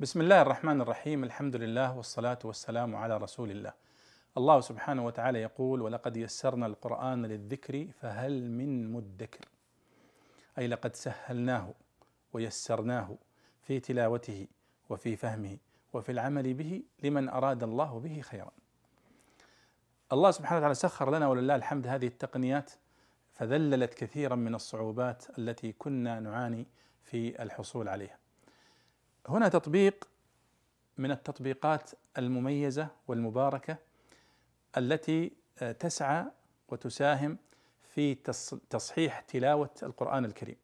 بسم الله الرحمن الرحيم الحمد لله والصلاة والسلام على رسول الله الله سبحانه وتعالى يقول ولقد يسرنا القرآن للذكر فهل من مدكر أي لقد سهلناه ويسرناه في تلاوته وفي فهمه وفي العمل به لمن أراد الله به خيرا الله سبحانه وتعالى سخر لنا ولله الحمد هذه التقنيات فذللت كثيرا من الصعوبات التي كنا نعاني في الحصول عليها هنا تطبيق من التطبيقات المميزه والمباركه التي آه، تسعى وتساهم في تصحيح تلاوه القران الكريم.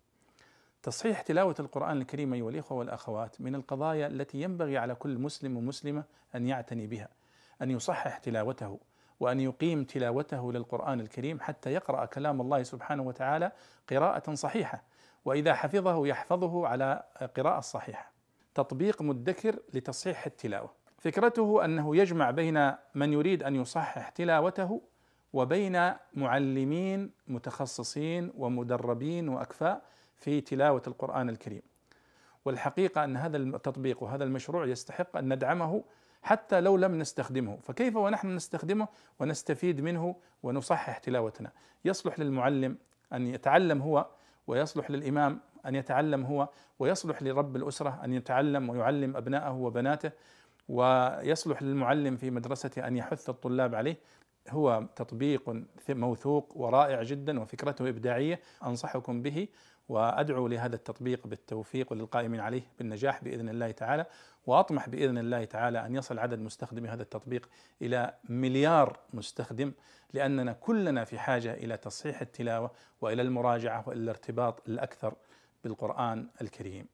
تصحيح تلاوه القران الكريم ايها الاخوه والاخوات من القضايا التي ينبغي على كل مسلم ومسلمه ان يعتني بها، ان يصحح تلاوته وان يقيم تلاوته للقران الكريم حتى يقرا كلام الله سبحانه وتعالى قراءه صحيحه، واذا حفظه يحفظه على قراءه صحيحه. تطبيق مدكر لتصحيح التلاوه فكرته انه يجمع بين من يريد ان يصحح تلاوته وبين معلمين متخصصين ومدربين واكفاء في تلاوه القران الكريم والحقيقه ان هذا التطبيق وهذا المشروع يستحق ان ندعمه حتى لو لم نستخدمه فكيف ونحن نستخدمه ونستفيد منه ونصحح تلاوتنا يصلح للمعلم ان يتعلم هو ويصلح للامام أن يتعلم هو ويصلح لرب الأسرة أن يتعلم ويعلم أبنائه وبناته ويصلح للمعلم في مدرسته أن يحث الطلاب عليه هو تطبيق موثوق ورائع جدا وفكرته إبداعية أنصحكم به وأدعو لهذا التطبيق بالتوفيق وللقائمين عليه بالنجاح بإذن الله تعالى وأطمح بإذن الله تعالى أن يصل عدد مستخدمي هذا التطبيق إلى مليار مستخدم لأننا كلنا في حاجة إلى تصحيح التلاوة وإلى المراجعة وإلى الارتباط الأكثر بالقرآن الكريم